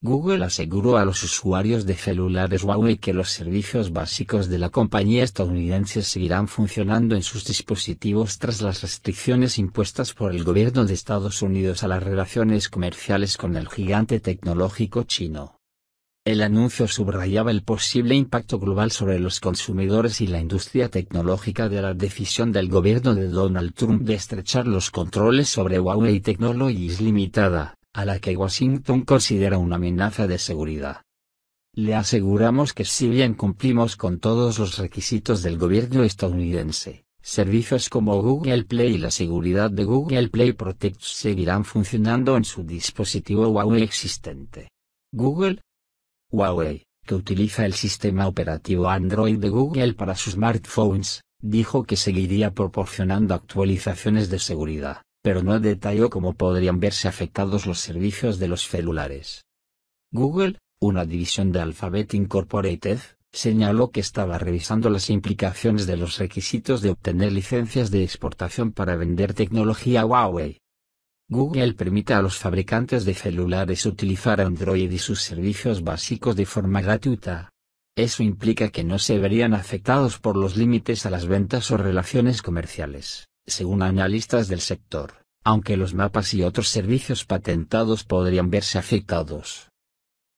Google aseguró a los usuarios de celulares Huawei que los servicios básicos de la compañía estadounidense seguirán funcionando en sus dispositivos tras las restricciones impuestas por el gobierno de Estados Unidos a las relaciones comerciales con el gigante tecnológico chino. El anuncio subrayaba el posible impacto global sobre los consumidores y la industria tecnológica de la decisión del gobierno de Donald Trump de estrechar los controles sobre Huawei Technologies Limitada a la que Washington considera una amenaza de seguridad. Le aseguramos que si bien cumplimos con todos los requisitos del gobierno estadounidense, servicios como Google Play y la seguridad de Google Play Protect seguirán funcionando en su dispositivo Huawei existente. Google Huawei, que utiliza el sistema operativo Android de Google para sus smartphones, dijo que seguiría proporcionando actualizaciones de seguridad pero no detalló cómo podrían verse afectados los servicios de los celulares. Google, una división de Alphabet Incorporated, señaló que estaba revisando las implicaciones de los requisitos de obtener licencias de exportación para vender tecnología Huawei. Google permite a los fabricantes de celulares utilizar Android y sus servicios básicos de forma gratuita. Eso implica que no se verían afectados por los límites a las ventas o relaciones comerciales según analistas del sector, aunque los mapas y otros servicios patentados podrían verse afectados.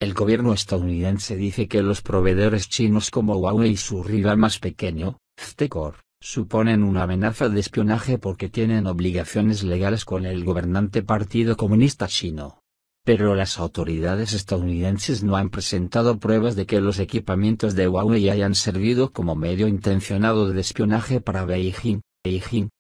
El gobierno estadounidense dice que los proveedores chinos como Huawei y su rival más pequeño, ZTECOR, suponen una amenaza de espionaje porque tienen obligaciones legales con el gobernante Partido Comunista Chino. Pero las autoridades estadounidenses no han presentado pruebas de que los equipamientos de Huawei hayan servido como medio intencionado de espionaje para Beijing,